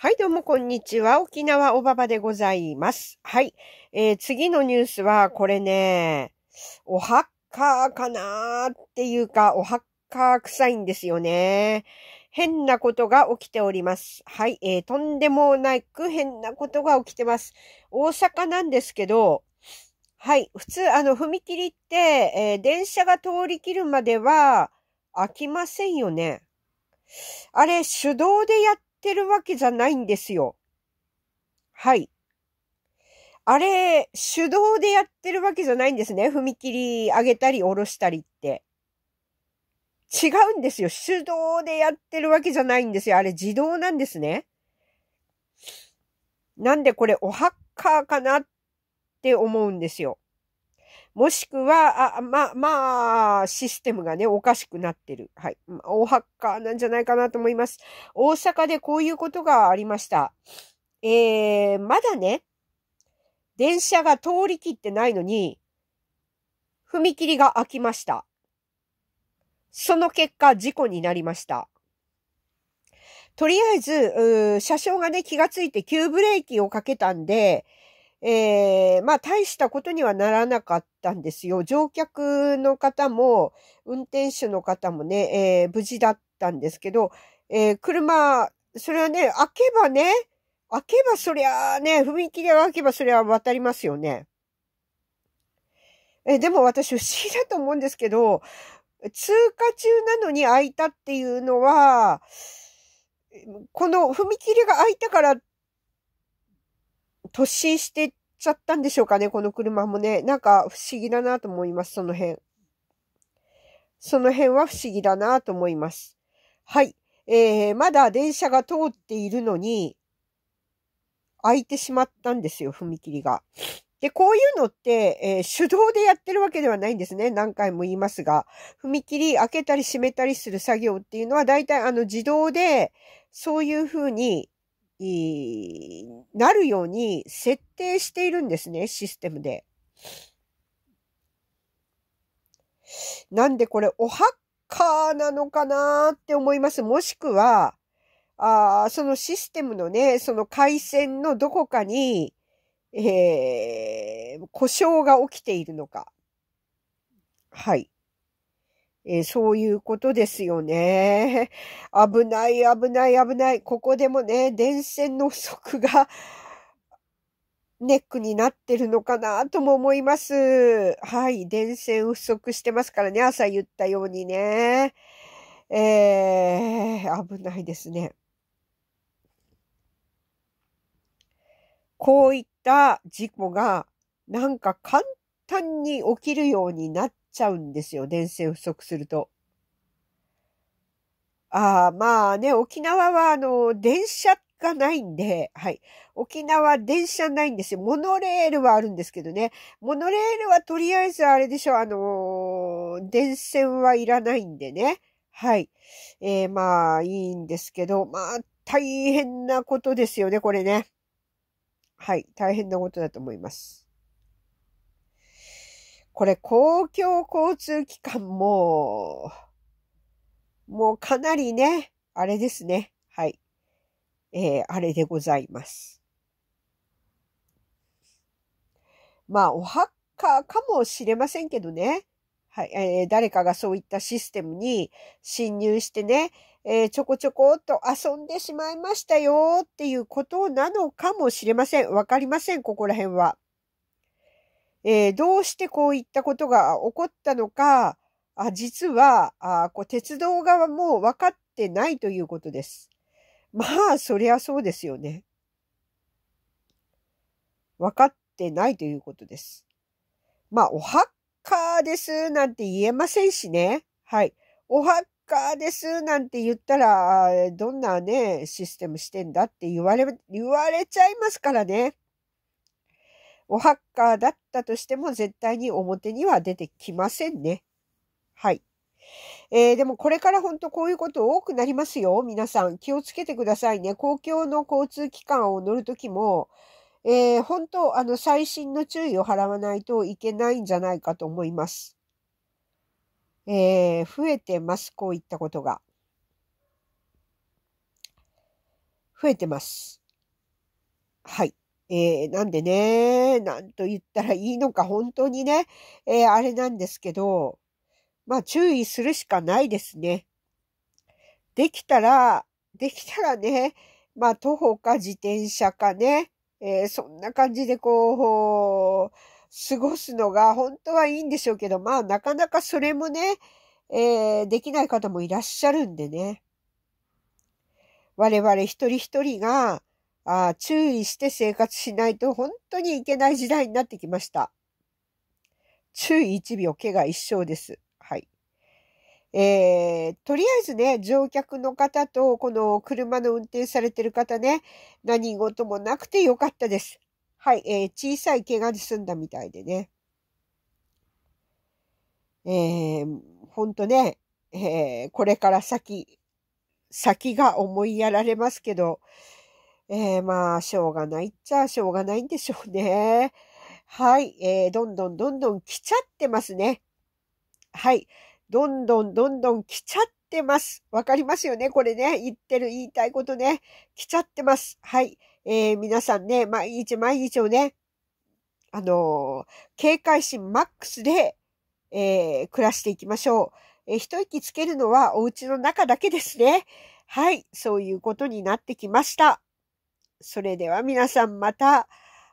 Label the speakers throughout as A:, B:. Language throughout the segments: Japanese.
A: はい、どうもこんにちは。沖縄おばばでございます。はい。えー、次のニュースは、これね、おハッカーかなーっていうか、おハッカー臭いんですよね。変なことが起きております。はい、えー、とんでもなく変なことが起きてます。大阪なんですけど、はい、普通、あの、踏切って、えー、電車が通り切るまでは、開きませんよね。あれ、手動でやっってるわけじゃないんですよ。はい。あれ、手動でやってるわけじゃないんですね。踏切上げたり下ろしたりって。違うんですよ。手動でやってるわけじゃないんですよ。あれ自動なんですね。なんでこれおハッカーかなって思うんですよ。もしくは、あ、ま、まあ、システムがね、おかしくなってる。はい。大ハッカーなんじゃないかなと思います。大阪でこういうことがありました。えー、まだね、電車が通り切ってないのに、踏切が開きました。その結果、事故になりました。とりあえず、車掌がね、気がついて急ブレーキをかけたんで、えー、まあ大したことにはならなかったんですよ。乗客の方も、運転手の方もね、えー、無事だったんですけど、えー、車、それはね、開けばね、開けばそりゃあね、踏切が開けばそりゃ渡りますよね。え、でも私不思議だと思うんですけど、通過中なのに開いたっていうのは、この踏切が開いたからっ突進してっちゃったんでしょうかね、この車もね。なんか不思議だなと思います、その辺。その辺は不思議だなと思います。はい。えー、まだ電車が通っているのに、開いてしまったんですよ、踏切が。で、こういうのって、えー、手動でやってるわけではないんですね。何回も言いますが。踏切開けたり閉めたりする作業っていうのは、大体あの自動で、そういうふうになるように設定しているんですね、システムで。なんでこれ、おハッカーなのかなって思います。もしくは、あそのシステムのね、その回線のどこかに、えー、故障が起きているのか。はい。えー、そういうことですよね。危ない、危ない、危ない。ここでもね、電線の不足がネックになってるのかなとも思います。はい。電線不足してますからね。朝言ったようにね。えー、危ないですね。こういった事故がなんか簡単に起きるようになっちゃうんですよ、電線不足すると。ああ、まあね、沖縄はあの、電車がないんで、はい。沖縄電車ないんですよ。モノレールはあるんですけどね。モノレールはとりあえずあれでしょ、あのー、電線はいらないんでね。はい。えー、まあ、いいんですけど、まあ、大変なことですよね、これね。はい。大変なことだと思います。これ公共交通機関も、もうかなりね、あれですね。はい。えー、あれでございます。まあ、お墓かもしれませんけどね。はい、えー、誰かがそういったシステムに侵入してね、えー、ちょこちょこっと遊んでしまいましたよっていうことなのかもしれません。わかりません、ここら辺は。えー、どうしてこういったことが起こったのか、あ実はあこう鉄道側も分かってないということです。まあ、そりゃそうですよね。分かってないということです。まあ、おハッカーですなんて言えませんしね。はい。おハッカーですなんて言ったら、どんなね、システムしてんだって言われ、言われちゃいますからね。おハッカーだったとしても絶対に表には出てきませんね。はい。えー、でもこれから本当こういうこと多くなりますよ。皆さん気をつけてくださいね。公共の交通機関を乗るときも、えー、本当あの最新の注意を払わないといけないんじゃないかと思います。えー、増えてます。こういったことが。増えてます。はい。えー、なんでね、なんと言ったらいいのか本当にね、えー、あれなんですけど、まあ注意するしかないですね。できたら、できたらね、まあ徒歩か自転車かね、えー、そんな感じでこう、過ごすのが本当はいいんでしょうけど、まあなかなかそれもね、えー、できない方もいらっしゃるんでね。我々一人一人が、あ注意して生活しないと本当にいけない時代になってきました。注意1秒、怪我一生です。はい。えー、とりあえずね、乗客の方と、この車の運転されてる方ね、何事もなくてよかったです。はい、えー、小さい怪我で済んだみたいでね。えー、ほんとね、えー、これから先、先が思いやられますけど、えー、まあ、しょうがないっちゃしょうがないんでしょうね。はい、えー、どんどんどんどん来ちゃってますね。はい、どんどんどんどん来ちゃってます。わかりますよね、これね。言ってる、言いたいことね。来ちゃってます。はい、えー、皆さんね、毎日毎日をね、あの警戒心マックスで、えー、暮らしていきましょう。えー、一息つけるのはお家の中だけですね。はい、そういうことになってきました。それでは皆さんまた、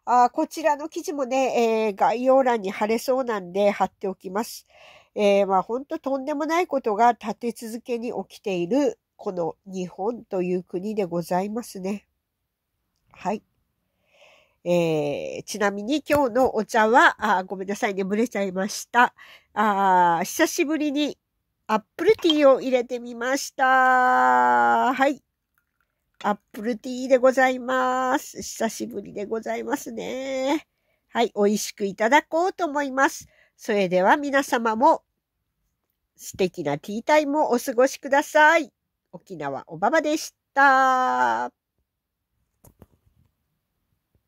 A: あこちらの記事もね、えー、概要欄に貼れそうなんで貼っておきます。えー、まあ本当とんでもないことが立て続けに起きている、この日本という国でございますね。はい。えー、ちなみに今日のお茶は、あごめんなさい、眠れちゃいました。あ久しぶりにアップルティーを入れてみました。はい。アップルティーでございます。久しぶりでございますね。はい、美味しくいただこうと思います。それでは皆様も素敵なティータイムをお過ごしください。沖縄おばばでした。